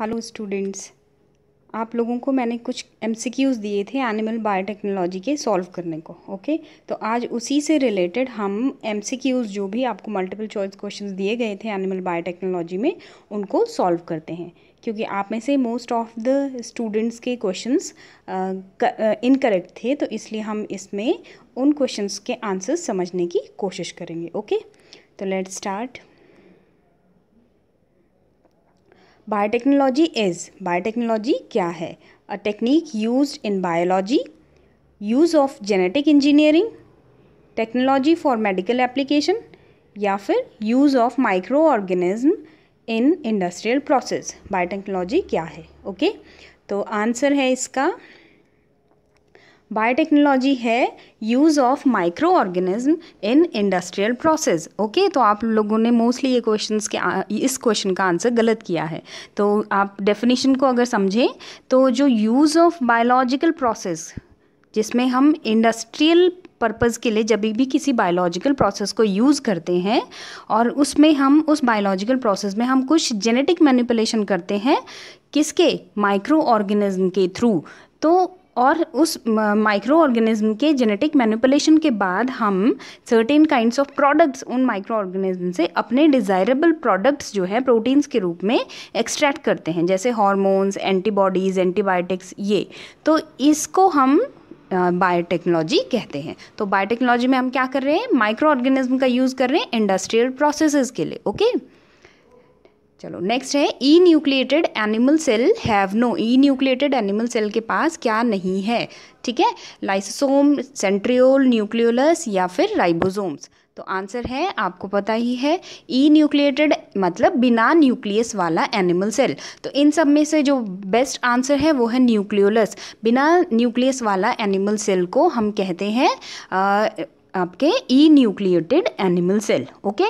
Hello students आप लोगों को मैंने कुछ एमसीक्यूज़ दिए थे एनिमल बायोटेक्नोलॉजी के सॉल्व करने को ओके तो आज उसी से रिलेटेड हम एमसीक्यूज़ जो भी आपको मल्टीपल चॉइस क्वेश्चंस दिए गए थे एनिमल बायोटेक्नोलॉजी में उनको सॉल्व करते हैं क्योंकि आप में से मोस्ट ऑफ द स्टूडेंट्स के क्वेश्चन इनकरेक्ट थे तो इसलिए हम इसमें उन क्वेश्चन के आंसर्स समझने की कोशिश करेंगे ओके तो let start biotechnology is biotechnology क्या है a technique use in biology use of genetic engineering technology for medical application या फिर use of microorganism in industrial process biotechnology क्या है ओके okay? तो आंसर है इसका बायोटेक्नोलॉजी है use of microorganism in industrial process okay तो आप लोगों ने मोस्टली ये क्वेश्चन के इस क्वेश्चन का आंसर गलत किया है तो आप डेफिनेशन को अगर समझें तो जो यूज़ ऑफ बायोलॉजिकल प्रोसेस जिसमें हम इंडस्ट्रियल पर्पज़ के लिए जब भी किसी बायोलॉजिकल प्रोसेस को यूज़ करते हैं और उसमें हम उस बायोलॉजिकल प्रोसेस में हम कुछ जेनेटिक मैनिपुलेशन करते हैं किसके माइक्रो ऑर्गेनिज्म के थ्रू तो और उस माइक्रो ऑर्गेनिज्म के जेनेटिक मैनिपुलेशन के बाद हम सर्टेन काइंड्स ऑफ प्रोडक्ट्स उन माइक्रो ऑर्गेनिज्म से अपने डिज़ायरेबल प्रोडक्ट्स जो है प्रोटीन्स के रूप में एक्सट्रैक्ट करते हैं जैसे हॉर्मोन्स एंटीबॉडीज़ एंटीबायोटिक्स ये तो इसको हम बायोटेक्नोलॉजी uh, कहते हैं तो बायोटेक्नोलॉजी में हम क्या कर रहे हैं माइक्रो ऑर्गेनिज्म का यूज़ कर रहे हैं इंडस्ट्रियल प्रोसेसेस के लिए ओके okay? चलो नेक्स्ट है enucleated animal cell have no enucleated animal cell के पास क्या नहीं है ठीक है लाइसोसोम सेंट्रियोल न्यूक्लियोलस या फिर राइबोसोम्स तो आंसर है आपको पता ही है ई न्यूक्लिएटेड मतलब बिना न्यूक्लियस वाला एनिमल सेल तो इन सब में से जो बेस्ट आंसर है वो है न्यूक्लियोलस बिना न्यूक्लियस वाला एनिमल सेल को हम कहते हैं आपके enucleated animal cell okay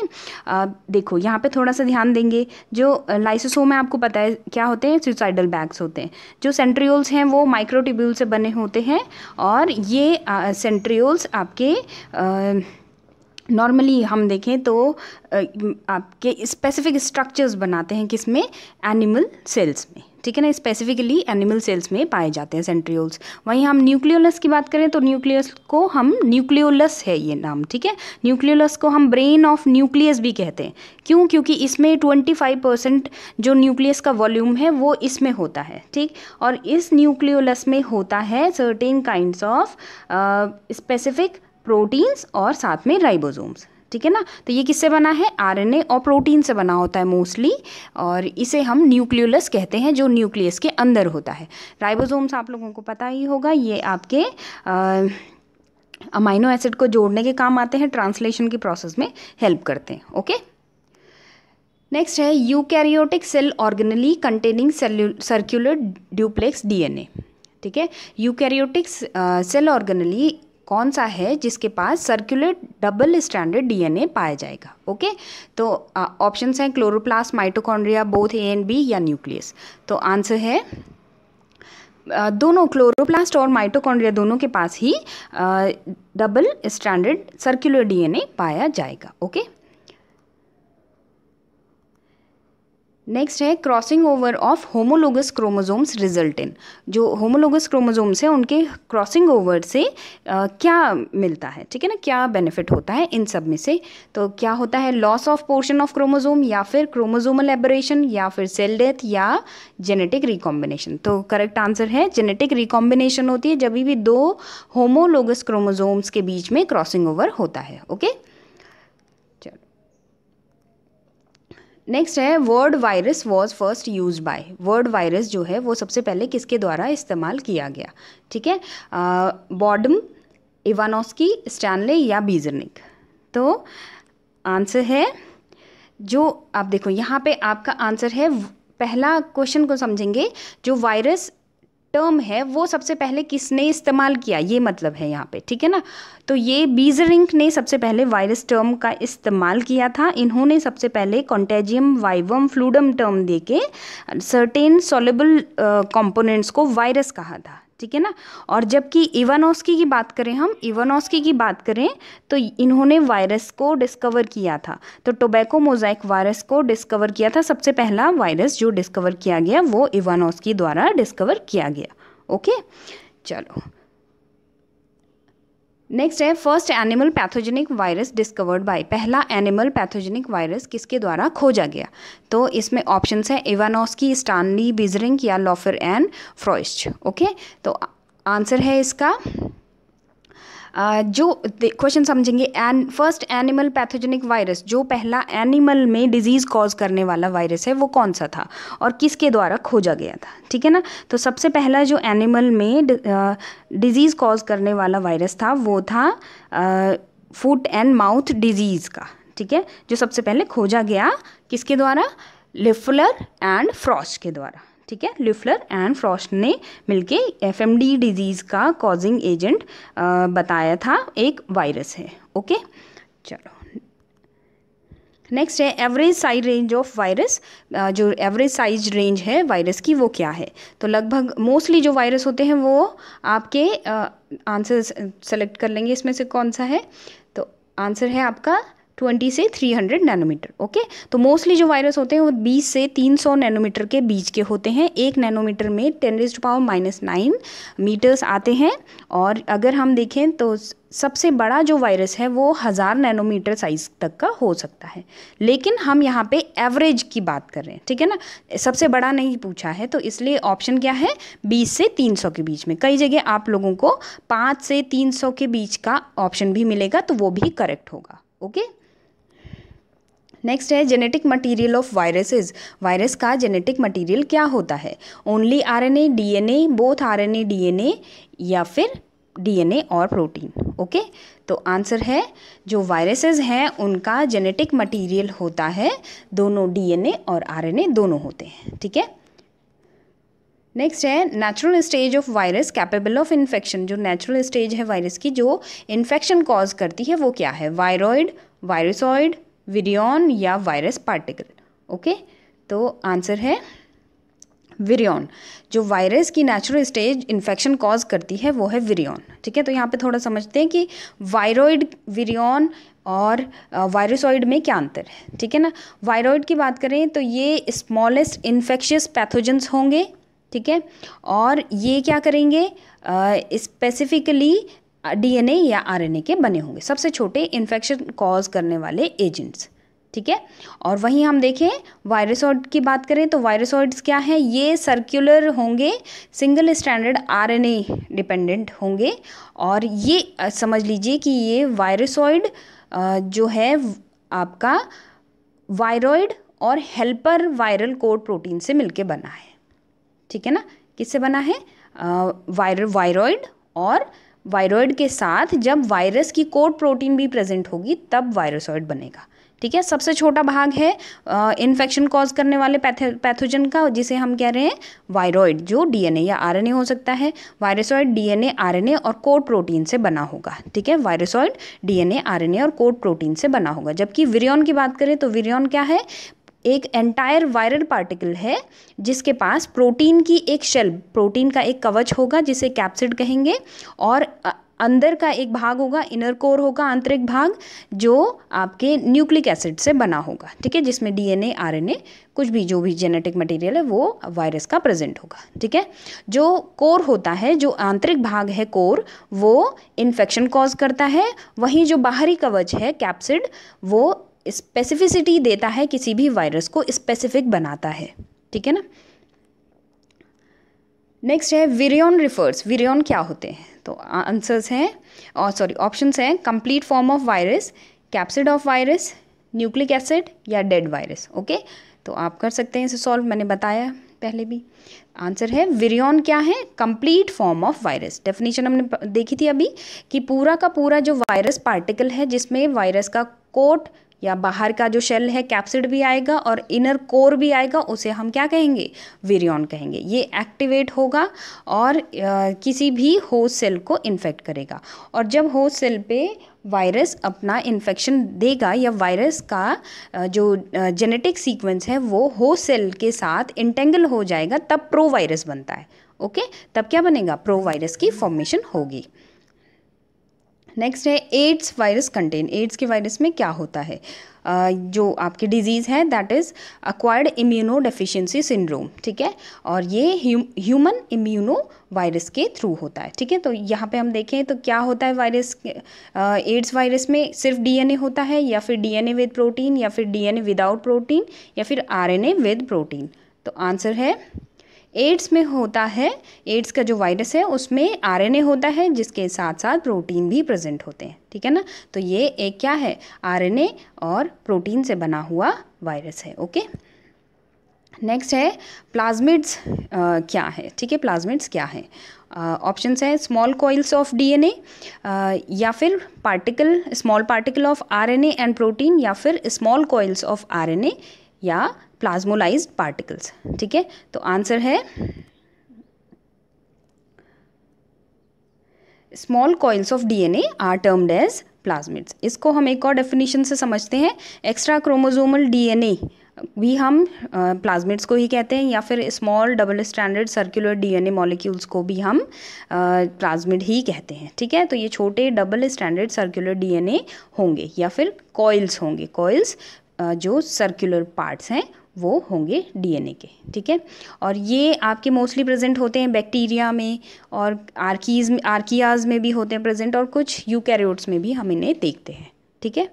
देखो यहाँ पे थोड़ा सा ध्यान देंगे जो लाइसोसोम में आपको पता है क्या होते हैं सुसाइडल बैग्स होते हैं जो सेंट्रियोल्स हैं वो माइक्रोटिब्यूल से बने होते हैं और ये सेंट्रियोल्स आपके नॉर्मली हम देखें तो आपके स्पेसिफिक स्ट्रक्चर्स बनाते हैं किसमें एनिमल सेल्स में ठीक है ना स्पेसिफिकली एनिमल सेल्स में पाए जाते हैं सेंट्रियोल्स वहीं हम न्यूक्लियोलस की बात करें तो न्यूक्लियस को हम न्यूक्लियोलस है ये नाम ठीक है न्यूक्लियोलस को हम ब्रेन ऑफ न्यूक्लियस भी कहते हैं क्यों क्योंकि इसमें ट्वेंटी फाइव परसेंट जो न्यूक्लियस का वॉल्यूम है वो इसमें होता है ठीक और इस न्यूक्लियोलस में होता है certain kind of specific proteins और साथ में राइबोजोम्स ठीक है ना तो ये किससे बना है आरएनए और प्रोटीन से बना होता है मोस्टली और इसे हम न्यूक्लियोलस कहते हैं जो न्यूक्लियस के अंदर होता है राइबोसोम्स आप लोगों को पता ही होगा ये आपके आ, अमाइनो एसिड को जोड़ने के काम आते हैं ट्रांसलेशन की प्रोसेस में हेल्प करते हैं ओके नेक्स्ट है eukaryotic cell organelle containing circular duplex DNA ठीक है यूकैरियोटिक सेल ऑर्गेनली कौन सा है जिसके पास सर्कुलेट डबल स्टैंडर्ड डीएनए पाया जाएगा ओके तो ऑप्शंस हैं chloroplast mitochondria both A and B या न्यूक्लियस तो आंसर है दोनों क्लोरोप्लास्ट और माइटोकॉन्ड्रिया दोनों के पास ही डबल स्टैंडर्ड सर्कुलर डीएनए पाया जाएगा ओके नेक्स्ट है crossing over of homologous chromosomes result in जो होमोलोगस क्रोमोजोम्स हैं उनके क्रॉसिंग ओवर से आ, क्या मिलता है ठीक है ना क्या बेनिफिट होता है इन सब में से तो क्या होता है loss of portion of chromosome या फिर क्रोमोजोमल एबरेशन या फिर सेल डेथ या जेनेटिक रिकॉम्बिनेशन तो करेक्ट आंसर है जेनेटिक रिकॉम्बिनेशन होती है जब भी दो होमोलोगस क्रोमोजोम्स के बीच में क्रॉसिंग ओवर होता है ओके okay? नेक्स्ट है word virus was first use by word virus जो है वो सबसे पहले किसके द्वारा इस्तेमाल किया गया ठीक है बॉडम इवानोस्की स्टैनले या बीजरनिक तो आंसर है जो आप देखो यहाँ पे आपका आंसर है पहला क्वेश्चन को समझेंगे जो वायरस टर्म है वो सबसे पहले किसने इस्तेमाल किया ये मतलब है यहाँ पे ठीक है ना तो ये बीजरिंक ने सबसे पहले वायरस टर्म का इस्तेमाल किया था इन्होंने सबसे पहले कॉन्टेजियम वाइवम फ्लूडम टर्म दे के सर्टेन सोलेबल कंपोनेंट्स को वायरस कहा था ठीक है ना और जबकि इवानोस्की की बात करें हम इवानोस्की की बात करें तो इन्होंने वायरस को डिस्कवर किया था तो टोबैको मोजाइक वायरस को डिस्कवर किया था सबसे पहला वायरस जो डिस्कवर किया गया वो इवानोस्की द्वारा डिस्कवर किया गया ओके चलो नेक्स्ट है first animal pathogenic virus discovered by पहला एनिमल पैथोजेनिक वायरस किसके द्वारा खोजा गया तो इसमें ऑप्शंस है इवानोस्की स्टानली बिजरिंग या लॉफर एंड फ्रॉइस्ट ओके तो आंसर है इसका जो क्वेश्चन समझेंगे an first animal pathogenic virus जो पहला एनिमल में डिजीज़ कॉज करने वाला वायरस है वो कौन सा था और किसके द्वारा खोजा गया था ठीक है ना तो सबसे पहला जो एनिमल में डिजीज़ कॉज करने वाला वायरस था वो था फूट एंड माउथ डिजीज़ का ठीक है जो सबसे पहले खोजा गया किसके द्वारा लिफुलर एंड फ्रॉस्ट के द्वारा ठीक है लिफ्लर एंड फ्रॉस्ट ने मिलके एफएमडी डिजीज़ का कॉजिंग एजेंट बताया था एक वायरस है ओके चलो नेक्स्ट है average size range of virus जो एवरेज साइज रेंज है वायरस की वो क्या है तो लगभग मोस्टली जो वायरस होते हैं वो आपके आंसर सेलेक्ट कर लेंगे इसमें से कौन सा है तो आंसर है आपका ट्वेंटी से थ्री हंड्रेड नैनोमीटर ओके तो मोस्टली जो वायरस होते हैं वो बीस से तीन सौ नैनोमीटर के बीच के होते हैं एक नैनोमीटर में ten raise to power minus nine meters आते हैं और अगर हम देखें तो सबसे बड़ा जो वायरस है वो हज़ार नैनोमीटर साइज तक का हो सकता है लेकिन हम यहाँ पे एवरेज की बात कर रहे हैं ठीक है ना सबसे बड़ा नहीं पूछा है तो इसलिए ऑप्शन क्या है 20 से 300 के बीच में कई जगह आप लोगों को 5 से 300 के बीच का ऑप्शन भी मिलेगा तो वो भी करेक्ट होगा ओके नेक्स्ट है genetic material of viruses virus का जेनेटिक मटेरियल क्या होता है only RNA DNA both RNA DNA या फिर डीएनए और प्रोटीन ओके तो आंसर है जो वायरसेस हैं उनका जेनेटिक मटेरियल होता है दोनों डीएनए और आरएनए दोनों होते हैं ठीक है नेक्स्ट है natural stage of virus capable of infection जो नेचुरल स्टेज है वायरस की जो इन्फेक्शन कॉज करती है वो क्या है वायरॉइड वायरसॉइड विरियन या वायरस पार्टिकल ओके तो आंसर है विरियन जो वायरस की नेचुरल स्टेज इन्फेक्शन कॉज करती है वो है विरियन ठीक है तो यहाँ पे थोड़ा समझते हैं कि वायरोइड विरियन और वायरसॉइड में क्या अंतर है ठीक है ना वायरोइड की बात करें तो ये स्मॉलेस्ट इन्फेक्शियस पैथोजेंस होंगे ठीक है और ये क्या करेंगे स्पेसिफिकली डीएनए या आरएनए के बने होंगे सबसे छोटे इन्फेक्शन कॉज करने वाले एजेंट्स ठीक है और वहीं हम देखें वायरसॉइड की बात करें तो वायरसॉइड्स क्या है ये सर्कुलर होंगे सिंगल स्टैंडर्ड आरएनए डिपेंडेंट होंगे और ये समझ लीजिए कि ये वायरसॉइड जो है आपका वायरॉइड और हेल्पर वायरल कोड प्रोटीन से मिलके बना है ठीक है ना किससे बना है वायरल वायरॉइड और वायरॉयड के साथ जब वायरस की कोड प्रोटीन भी प्रेजेंट होगी तब वायरसॉयड बनेगा ठीक है सबसे छोटा भाग है इन्फेक्शन कॉज करने वाले पैथोजन का जिसे हम कह रहे हैं वायरॉयड जो डीएनए या आरएनए हो सकता है वायरसॉयड डीएनए आरएनए और कोड प्रोटीन से बना होगा ठीक है वायरसॉयड डीएनए आरएनए और कोड प्रोटीन से बना होगा जबकि विरियन की बात करें तो विरियन क्या है एक एंटायर वायरल पार्टिकल है जिसके पास प्रोटीन की एक शेल प्रोटीन का एक कवच होगा जिसे कैप्सिड कहेंगे और अंदर का एक भाग होगा इनर कोर होगा आंतरिक भाग जो आपके न्यूक्लिक एसिड से बना होगा ठीक है जिसमें डीएनए आरएनए कुछ भी जो भी जेनेटिक मटेरियल है वो वायरस का प्रेजेंट होगा ठीक है जो कोर होता है जो आंतरिक भाग है कोर वो इन्फेक्शन कॉज करता है वहीं जो बाहरी कवच है कैप्सिड वो स्पेसिफिसिटी देता है किसी भी वायरस को स्पेसिफिक बनाता है ठीक है ना नेक्स्ट है विरियन रिफर्स विरियन क्या होते हैं तो आंसर्स हैं और सॉरी ऑप्शंस हैं complete form of virus capsid of virus nucleic acid या डेड वायरस ओके तो आप कर सकते हैं इसे सॉल्व मैंने बताया पहले भी आंसर है विरियन क्या है complete form of virus definition हमने देखी थी अभी कि पूरा का पूरा जो वायरस पार्टिकल है जिसमें वायरस का कोट या बाहर का जो शेल है कैप्सिड भी आएगा और इनर कोर भी आएगा उसे हम क्या कहेंगे वीरियन कहेंगे ये एक्टिवेट होगा और आ, किसी भी होस्ट सेल को इन्फेक्ट करेगा और जब होस्ट सेल पे वायरस अपना इन्फेक्शन देगा या वायरस का जो जेनेटिक सीक्वेंस है वो होस्ट सेल के साथ इंटेंगल हो जाएगा तब प्रो वायरस बनता है ओके तब क्या बनेगा प्रो वायरस की फॉर्मेशन होगी नेक्स्ट है एड्स वायरस कंटेन एड्स के वायरस में क्या होता है Uh, जो आपकी डिजीज़ है that is acquired immunodeficiency syndrome ठीक है और ये ह्यूमन इम्यूनो वायरस के थ्रू होता है ठीक है तो यहाँ पे हम देखें तो क्या होता है वायरस एड्स वायरस में सिर्फ डीएनए होता है या फिर डीएनए विद प्रोटीन या फिर डीएनए विदाउट प्रोटीन या फिर आरएनए विद प्रोटीन तो आंसर है एड्स में होता है एड्स का जो वायरस है उसमें आरएनए होता है जिसके साथ साथ प्रोटीन भी प्रेजेंट होते हैं ठीक है ना तो ये एक क्या है आरएनए और प्रोटीन से बना हुआ वायरस है ओके नेक्स्ट है प्लाज्मिड्स क्या है ठीक है प्लाज्मिड्स क्या है ऑप्शन हैं स्मॉल कॉइल्स ऑफ डीएनए या फिर particle small particle of RNA and protein या फिर स्मॉल कॉइल्स ऑफ आरएनए या प्लाज्मोलाइज पार्टिकल्स ठीक है तो आंसर है small coils of DNA are termed as plasmids इसको हम एक और डेफिनेशन से समझते हैं एक्स्ट्रा क्रोमोजोमल डीएनए भी हम प्लाज्मिड्स को ही कहते हैं या फिर small double standard circular DNA molecules को भी हम प्लाज्मिड ही कहते हैं ठीक है तो ये छोटे डबल स्टैंडर्ड सर्कुलर डीएनए होंगे या फिर कॉइल्स होंगे कॉइल्स जो सर्कुलर पार्ट्स हैं वो होंगे डीएनए के ठीक है और ये आपके मोस्टली प्रेजेंट होते हैं बैक्टीरिया में और आर्कीज में आर्कियाज में भी होते हैं प्रेजेंट और कुछ यूकैरियोट्स में भी हम इन्हें देखते हैं ठीक है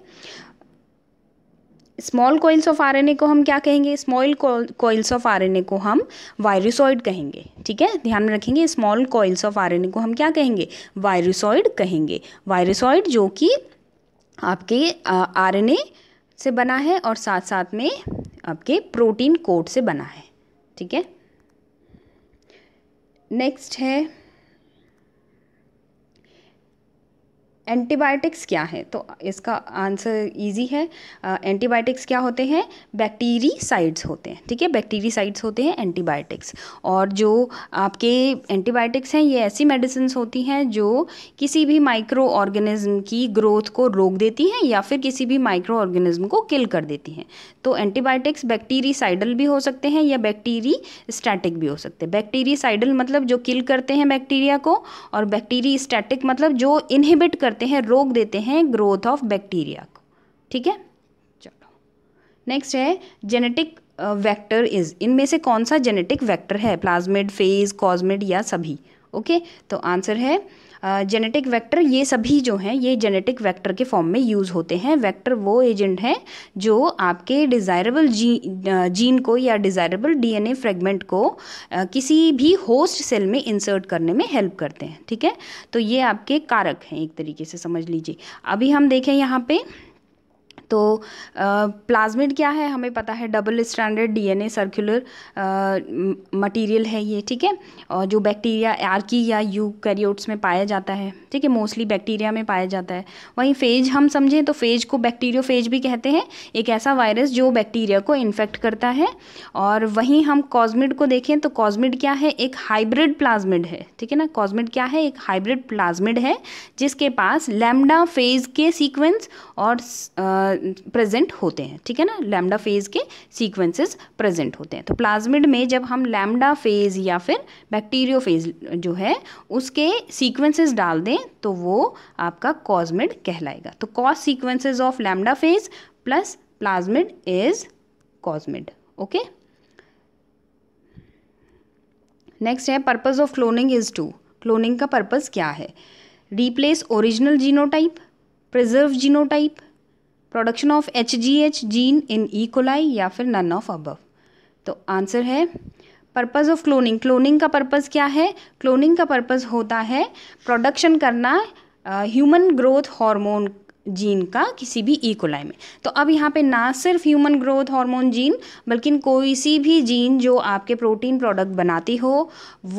स्मॉल कोइल्स ऑफ आरएनए को हम क्या कहेंगे स्मॉल कोइल्स ऑफ आरएनए को हम वायरसॉइड कहेंगे ठीक है ध्यान में रखेंगे स्मॉल कोइल्स ऑफ आरएनए को हम क्या कहेंगे वायरसॉइड कहेंगे वायरसॉइड जो कि आपके आरएनए से बना है और साथ साथ में आपके प्रोटीन कोट से बना है ठीक है नेक्स्ट है एंटीबायोटिक्स क्या है तो इसका आंसर इजी है एंटीबायोटिक्स क्या होते हैं साइड्स होते हैं ठीक है साइड्स होते हैं एंटीबायोटिक्स और जो आपके एंटीबायोटिक्स हैं ये ऐसी मेडिसिन होती हैं जो किसी भी माइक्रो ऑर्गेनिज्म की ग्रोथ को रोक देती हैं या फिर किसी भी माइक्रो ऑर्गेनिज्म को किल कर देती हैं तो एंटीबायोटिक्स बैक्टीरिसाइडल भी हो सकते हैं या बैक्टीरी स्टैटिक भी हो सकते हैं बैक्टीरिसाइडल मतलब जो किल करते हैं बैक्टीरिया को और बैक्टीरी स्टैटिक मतलब जो इनहिबिट करते करते हैं रोक देते हैं ग्रोथ ऑफ बैक्टीरिया को ठीक है चलो नेक्स्ट है जेनेटिक वेक्टर इज इनमें से कौन सा जेनेटिक वेक्टर है प्लाज्मिड फेज कॉजमिड या सभी ओके okay? तो आंसर है जेनेटिक वेक्टर ये सभी जो हैं ये जेनेटिक वेक्टर के फॉर्म में यूज़ होते हैं वेक्टर वो एजेंट हैं जो आपके डिज़ायरेबल जी जीन को या डिज़ायरेबल डीएनए फ्रेगमेंट को किसी भी होस्ट सेल में इंसर्ट करने में हेल्प करते हैं ठीक है तो ये आपके कारक हैं एक तरीके से समझ लीजिए अभी हम देखें यहाँ पर तो प्लाज्मिड क्या है हमें पता है double standard DNA circular material है ये ठीक है और जो बैक्टीरिया आर्की या यू कैरियोट्स में पाया जाता है ठीक है मोस्टली बैक्टीरिया में पाया जाता है वहीं फेज हम समझें तो फेज को बैक्टीरियो फ़ेज भी कहते हैं एक ऐसा वायरस जो बैक्टीरिया को इन्फेक्ट करता है और वहीं हम कॉजमिड को देखें तो कॉजमिड क्या है एक हाइब्रिड प्लाज्मिड है ठीक है ना कॉजमिड क्या है एक हाइब्रिड प्लाज्मिड है जिसके पास लेमडा फेज के सीक्वेंस और प्रेजेंट होते हैं ठीक है ना लैमडा फेज के सीक्वेंसेस प्रेजेंट होते हैं तो प्लाज्मिड में जब हम लैमडा फेज या फिर बैक्टीरियो फेज जो है उसके सीक्वेंसेस डाल दें तो वो आपका कॉजमिड कहलाएगा तो cos sequences of lambda phage plus plasmid is cosmid okay next है purpose of cloning is to cloning का पर्पज़ क्या है replace original genotype preserve genotype production of H G H gene in E coli या फिर none of above तो answer है purpose of cloning cloning का purpose क्या है क्लोनिंग का पर्पज़ होता है प्रोडक्शन करना ह्यूमन ग्रोथ हार्मोन जीन का किसी भी कोलाई e. में तो अब यहाँ पे ना सिर्फ ह्यूमन ग्रोथ हार्मोन जीन बल्कि कोई सी भी जीन जो आपके प्रोटीन प्रोडक्ट बनाती हो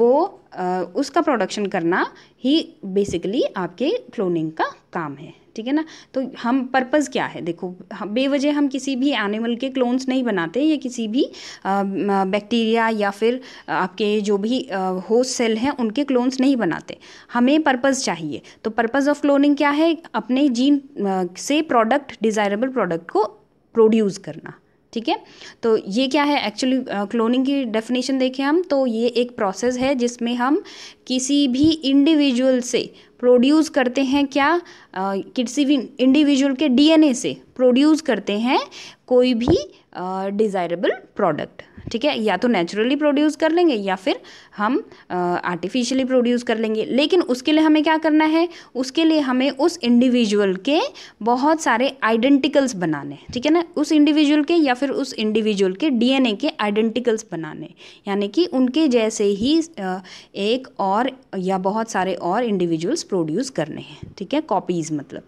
वो आ, uh, उसका प्रोडक्शन करना ही बेसिकली आपके क्लोनिंग का काम है ठीक है ना तो हम पर्पज़ क्या है देखो बेवजह हम किसी भी एनिमल के क्लोन्स नहीं बनाते या किसी भी बैक्टीरिया या फिर आपके जो भी होस्ट सेल हैं उनके क्लोन्स नहीं बनाते हमें पर्पज़ चाहिए तो पर्पज़ ऑफ क्लोनिंग क्या है अपने जीन से प्रोडक्ट डिज़ायरेबल प्रोडक्ट को प्रोड्यूस करना ठीक है तो ये क्या है एक्चुअली क्लोनिंग uh, की डेफिनेशन देखें हम तो ये एक प्रोसेस है जिसमें हम किसी भी इंडिविजुअल से प्रोड्यूस करते हैं क्या uh, किसी भी इंडिविजुअल के डीएनए से प्रोड्यूस करते हैं कोई भी डिज़ायरेबल uh, प्रोडक्ट ठीक है या तो नेचुरली प्रोड्यूस कर लेंगे या फिर हम आर्टिफिशियली प्रोड्यूस कर लेंगे लेकिन उसके लिए हमें क्या करना है उसके लिए हमें उस इंडिविजुअल के बहुत सारे आइडेंटिकल्स बनाने ठीक है ना उस इंडिविजुअल के या फिर उस इंडिविजुअल के डीएनए के आइडेंटिकल्स बनाने यानी कि उनके जैसे ही एक और या बहुत सारे और इंडिविजुअल्स प्रोड्यूस करने हैं ठीक है कॉपीज़ मतलब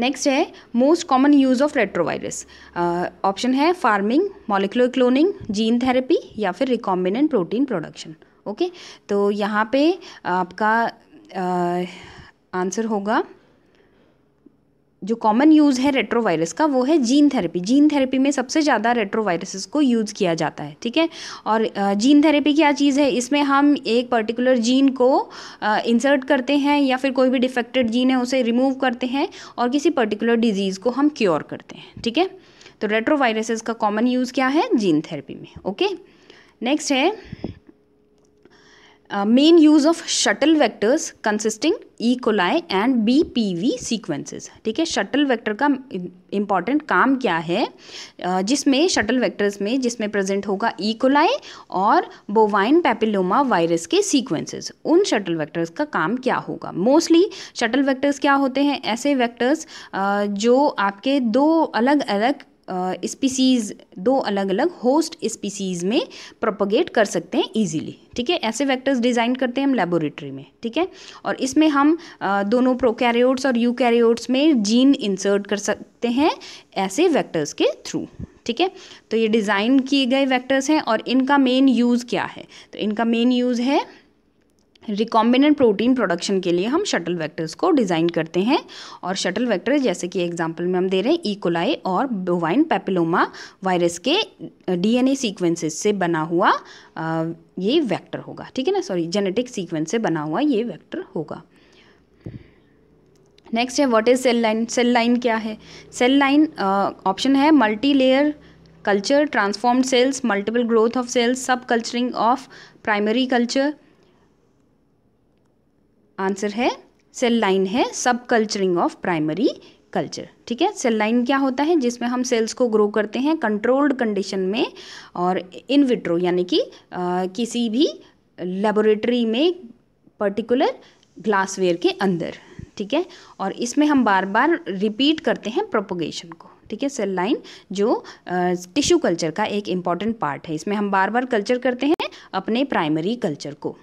नेक्स्ट है most common use of retrovirus option है farming molecular cloning gene therapy या फिर रिकॉम्बिनेंट प्रोटीन प्रोडक्शन ओके तो यहाँ पे आपका आंसर uh, होगा जो कॉमन यूज़ है रेट्रोवायरस का वो है जीन थेरेपी जीन थेरेपी में सबसे ज़्यादा रेट्रोवायरसेस को यूज़ किया जाता है ठीक है और जीन थेरेपी क्या चीज़ है इसमें हम एक पर्टिकुलर जीन को इंसर्ट करते हैं या फिर कोई भी डिफेक्टेड जीन है उसे रिमूव करते हैं और किसी पर्टिकुलर डिजीज़ को हम क्योर करते हैं ठीक है तो रेट्रोवायरसेस का कॉमन यूज़ क्या है जीन थेरेपी में ओके नेक्स्ट है use of shuttle of consisting E coli and B P V sequences ठीक है शटल वेक्टर का इम्पॉर्टेंट काम क्या है uh, जिसमें शटल वेक्टर्स में जिसमें प्रेजेंट होगा ई e कोलाई और बोवाइन पैपिलोमा वायरस के सीक्वेंसेज उन शटल वेक्टर्स का काम क्या होगा मोस्टली शटल वेक्टर्स क्या होते हैं ऐसे वेक्टर्स uh, जो आपके दो अलग अलग स्पीसीज़ दो अलग अलग होस्ट स्पीसीज़ में प्रोपोगेट कर सकते हैं इजीली ठीक है ऐसे वेक्टर्स डिज़ाइन करते हैं हम लेबोरेटरी में ठीक है और इसमें हम दोनों प्रोकैरियोट्स और यूकैरियोट्स में जीन इंसर्ट कर सकते हैं ऐसे वेक्टर्स के थ्रू ठीक है तो ये डिज़ाइन किए गए वेक्टर्स हैं और इनका मेन यूज़ क्या है तो इनका मेन यूज़ है रिकॉम्बिनेंट प्रोटीन प्रोडक्शन के लिए हम शटल वेक्टर्स को डिज़ाइन करते हैं और शटल वेक्टर जैसे कि एग्जांपल में हम दे रहे हैं ईकोलाई e. और बोवाइन पेपिलोमा वायरस के डीएनए सीक्वेंसेस से बना हुआ ये वेक्टर होगा ठीक है ना सॉरी जेनेटिक सीक्वेंस से बना हुआ ये वेक्टर होगा नेक्स्ट है what is cell line cell line क्या है सेल लाइन ऑप्शन है multi layer culture transform cells multiple growth of cells sub culturing of primary culture answer है सेल लाइन है sub culturing of primary culture ठीक है cell line क्या होता है जिसमें हम सेल्स को ग्रो करते हैं कंट्रोल्ड कंडीशन में और इन विट्रो यानी कि किसी भी लेबोरेटरी में पर्टिकुलर ग्लासवेयर के अंदर ठीक है और इसमें हम बार बार रिपीट करते हैं प्रोपोगेशन को ठीक है सेल लाइन जो टिश्यू कल्चर का एक इम्पॉर्टेंट पार्ट है इसमें हम बार बार कल्चर करते हैं अपने प्राइमरी कल्चर को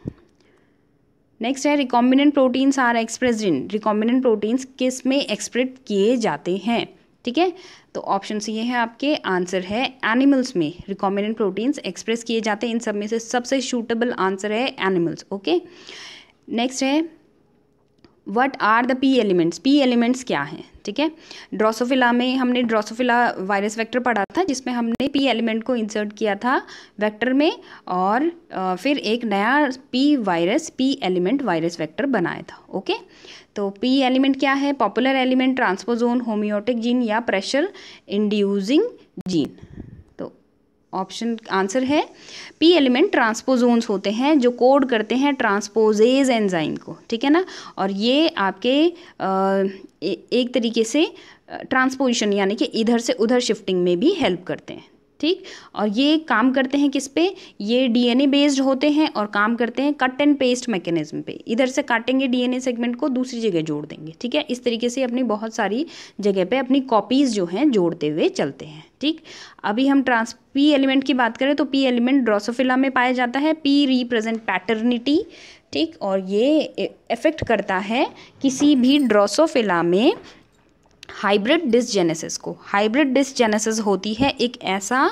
नेक्स्ट है recombinant proteins are expressed in recombinant proteins किस में एक्सप्रेड किए जाते हैं ठीक है तो ऑप्शन सी ये है आपके आंसर है एनिमल्स में रिकॉम्बिनेंट प्रोटीन्स एक्सप्रेस किए जाते हैं इन सब में से सबसे शूटेबल आंसर है एनिमल्स ओके नेक्स्ट है what are the P elements P elements क्या हैं ठीक है ड्रोसोफिला में हमने ड्रोसोफिला वायरस वेक्टर पढ़ा था जिसमें हमने पी एलिमेंट को इंसर्ट किया था वेक्टर में और फिर एक नया P virus P element virus vector बनाया था ओके तो पी एलिमेंट क्या है popular element transposon homeotic gene या pressure inducing gene option answer है पी एलिमेंट ट्रांसपोजोन्स होते हैं जो कोड करते हैं ट्रांसपोजेज एंजाइम को ठीक है ना और ये आपके एक तरीके से ट्रांसपोजिशन यानी कि इधर से उधर शिफ्टिंग में भी हेल्प करते हैं ठीक और ये काम करते हैं किस पे ये डीएनए बेस्ड होते हैं और काम करते हैं कट एंड पेस्ट मैकेनिज्म पे इधर से काटेंगे डीएनए सेगमेंट को दूसरी जगह जोड़ देंगे ठीक है इस तरीके से अपनी बहुत सारी जगह पे अपनी कॉपीज़ जो हैं जोड़ते हुए चलते हैं ठीक अभी हम ट्रांस पी एलिमेंट की बात करें तो पी एलिमेंट ड्रोसोफिला में पाया जाता है पी रिप्रेजेंट पैटर्निटी ठीक और ये इफेक्ट करता है किसी भी ड्रोसोफिला में हाइब्रिड डिसजेनेसिस को हाइब्रिड डिसजेनेसिस होती है एक ऐसा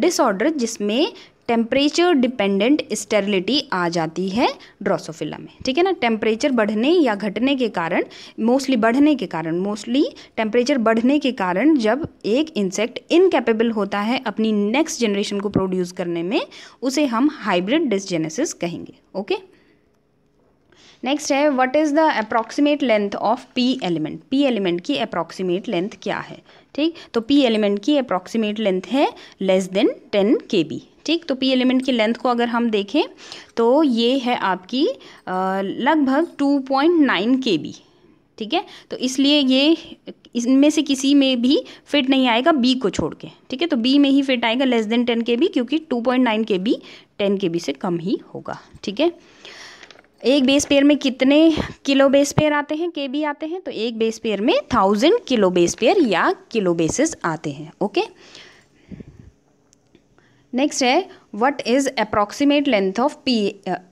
डिसऑर्डर जिसमें टेम्परेचर डिपेंडेंट स्टेरिलिटी आ जाती है ड्रोसोफिला में ठीक है ना टेम्परेचर बढ़ने या घटने के कारण मोस्टली बढ़ने के कारण मोस्टली टेम्परेचर बढ़ने के कारण जब एक इंसेक्ट इनकेपेबल होता है अपनी नेक्स्ट जनरेशन को प्रोड्यूस करने में उसे हम हाइब्रिड डिसजेनेसिस कहेंगे ओके okay? नेक्स्ट है what is the approximate length of P element P element की अप्रॉक्सीमेट लेंथ क्या है ठीक तो पी एलिमेंट की अप्रॉक्सीमेट लेंथ है less than ten K B ठीक तो पी एलिमेंट की लेंथ को अगर हम देखें तो ये है आपकी लगभग two point nine K B ठीक है तो इसलिए ये इसमें से किसी में भी फिट नहीं आएगा बी को छोड़ के ठीक है तो बी में ही फिट आएगा less than ten K B क्योंकि two point nine K B ten K B से कम ही होगा ठीक है एक बेस पेयर में कितने किलो बेस पेयर आते हैं के बी आते हैं तो एक बेस पेयर में थाउजेंड किलो बेस पेयर या किलो बेसिस आते हैं ओके नेक्स्ट है what is approximate length of P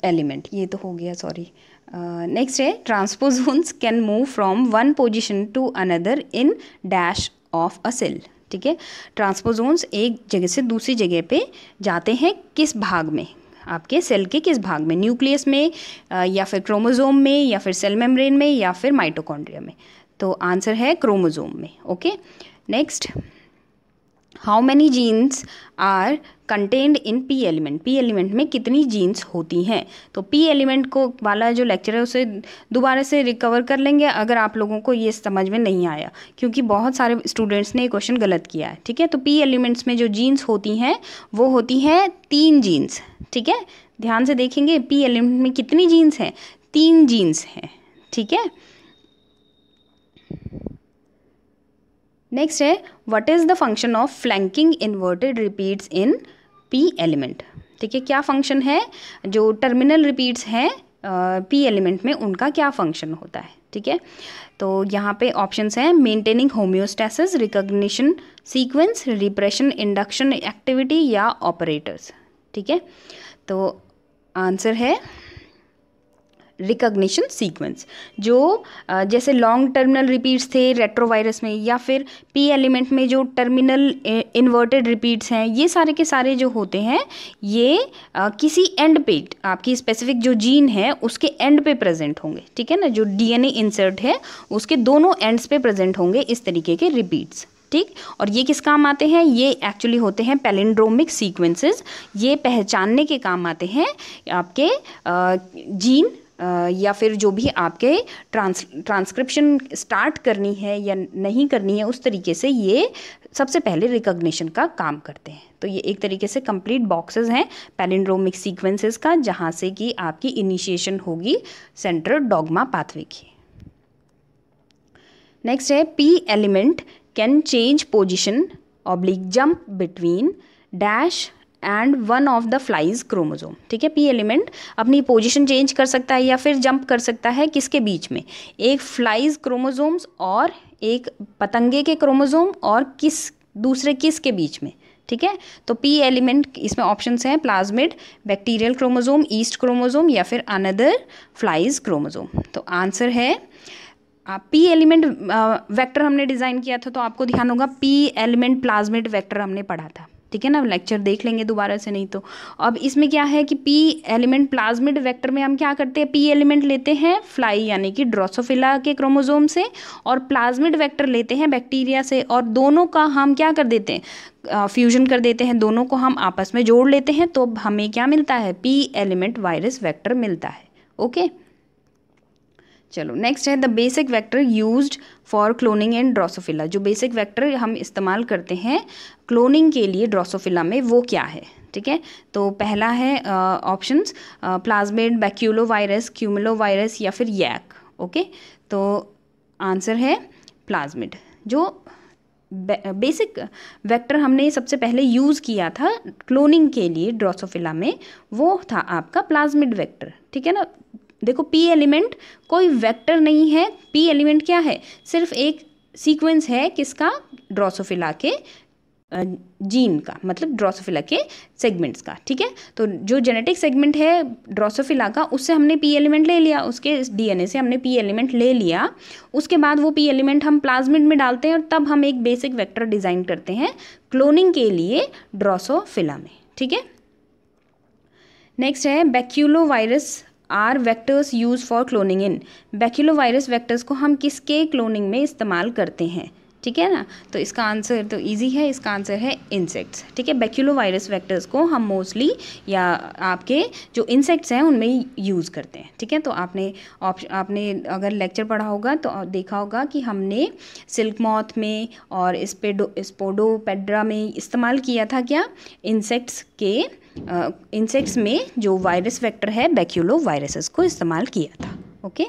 element ये तो हो गया सॉरी नेक्स्ट uh, है transposons can move from one position to another in dash of a cell ठीक है ट्रांसपोजोन्स एक जगह से दूसरी जगह पे जाते हैं किस भाग में आपके सेल के किस भाग में न्यूक्लियस में या फिर क्रोमोजोम में या फिर सेल मेम्ब्रेन में या फिर माइटोकॉन्ड्रिया में तो आंसर है क्रोमोजोम में okay next how many genes are contained in P element P element में कितनी जीन्स होती हैं तो पी एलिमेंट को वाला जो लेक्चर है उसे दोबारा से रिकवर कर लेंगे अगर आप लोगों को ये समझ में नहीं आया क्योंकि बहुत सारे स्टूडेंट्स ने ये क्वेश्चन गलत किया है ठीक है तो पी एलिमेंट्स में जो जीन्स होती हैं वो होती हैं तीन जीन्स ठीक है ध्यान से देखेंगे पी एलिमेंट में कितनी जीन्स हैं तीन जीन्स हैं ठीक है नेक्स्ट है what is the function of flanking inverted repeats in P element ठीक है क्या फंक्शन है जो टर्मिनल रिपीट्स हैं पी एलिमेंट में उनका क्या फंक्शन होता है ठीक है तो यहाँ पे ऑप्शंस हैं maintaining homeostasis recognition sequence repression induction activity या ऑपरेटर्स ठीक है तो आंसर है रिकग्निशन सीक्वेंस जो जैसे लॉन्ग टर्मिनल रिपीट्स थे रेट्रोवायरस में या फिर पी एलिमेंट में जो टर्मिनल इन्वर्टेड रिपीट्स हैं ये सारे के सारे जो होते हैं ये किसी एंड पे आपकी स्पेसिफिक जो जीन है उसके एंड पे प्रेजेंट होंगे ठीक है ना जो डीएनए इंसर्ट है उसके दोनों एंड्स पे प्रेजेंट होंगे इस तरीके के रिपीट्स ठीक और ये किस काम आते हैं ये एक्चुअली होते हैं पेलिंड्रोमिक सीक्वेंसेस ये पहचानने के काम आते हैं आपके जीन या फिर जो भी आपके ट्रांस ट्रांसक्रिप्शन स्टार्ट करनी है या नहीं करनी है उस तरीके से ये सबसे पहले रिकग्निशन का काम करते हैं तो ये एक तरीके से कंप्लीट बॉक्सेस हैं पैलिंड्रोमिक सीक्वेंसेस का जहाँ से कि आपकी इनिशिएशन होगी सेंट्रल डॉगमा पाथवे की नेक्स्ट है P element can change position oblique jump between dash and one of the flies chromosome ठीक है पी एलिमेंट अपनी पोजिशन चेंज कर सकता है या फिर जंप कर सकता है किसके बीच में एक फ्लाइज क्रोमोजोम्स और एक पतंगे के क्रोमोजोम और किस दूसरे किस के बीच में ठीक है तो पी एलिमेंट इसमें ऑप्शन हैं plasmid bacterial chromosome yeast chromosome या फिर अनदर फ्लाइज क्रोमोजोम तो आंसर है पी एलिमेंट वेक्टर हमने डिज़ाइन किया था तो आपको ध्यान होगा पी एलिमेंट प्लाज्मिड वेक्टर हमने पढ़ा था ठीक है ना लेक्चर देख लेंगे दोबारा से नहीं तो अब इसमें क्या है कि पी एलिमेंट प्लाज्मिड वेक्टर में हम क्या करते हैं पी एलिमेंट लेते हैं फ्लाई यानी कि ड्रोसोफिला के क्रोमोजोम से और प्लाज्मिड वेक्टर लेते हैं बैक्टीरिया से और दोनों का हम क्या कर देते हैं फ्यूजन कर देते हैं दोनों को हम आपस में जोड़ लेते हैं तो हमें क्या मिलता है पी एलिमेंट वायरस वैक्टर मिलता है ओके okay? चलो नेक्स्ट है the basic vector use for cloning and Drosophila जो बेसिक वेक्टर हम इस्तेमाल करते हैं क्लोनिंग के लिए ड्रोसोफिला में वो क्या है ठीक है तो पहला है ऑप्शन प्लाज्मेड बैक्यूलो वायरस क्यूमिलो वायरस या फिर यैक ओके तो आंसर है प्लाज्मिड जो बेसिक वेक्टर हमने सबसे पहले यूज़ किया था क्लोनिंग के लिए ड्रोसोफिला में वो था आपका प्लाज्मिड वेक्टर ठीक है ना देखो पी एलिमेंट कोई वेक्टर नहीं है पी एलिमेंट क्या है सिर्फ एक सीक्वेंस है किसका ड्रोसोफिला के जीन का मतलब ड्रोसोफिला के सेगमेंट्स का ठीक है तो जो जेनेटिक सेगमेंट है ड्रोसोफिला का उससे हमने पी एलिमेंट ले लिया उसके डीएनए से हमने पी एलिमेंट ले लिया उसके बाद वो पी एलिमेंट हम प्लाज्मिड में डालते हैं और तब हम एक बेसिक वेक्टर डिज़ाइन करते हैं क्लोनिंग के लिए ड्रोसोफिला में ठीक है नेक्स्ट है baculovirus are vectors use for cloning in baculovirus vectors को हम किसके क्लोनिंग में इस्तेमाल करते हैं ठीक है ना तो इसका आंसर तो इजी है इसका आंसर है इंसेक्ट्स ठीक है बैक्यूलोवायरस वेक्टर्स को हम मोस्टली या आपके जो इंसेक्ट्स हैं उनमें यूज़ करते हैं ठीक है तो आपने ऑप्शन आपने अगर लेक्चर पढ़ा होगा तो देखा होगा कि हमने सिल्क मॉथ में और इस्पेडो इस्पोडोपेड्रा में इस्तेमाल किया था क्या इंसेक्ट्स के इंसेक्ट्स में जो वायरस वेक्टर है बैक्यूलो वायरसेस को इस्तेमाल किया था ओके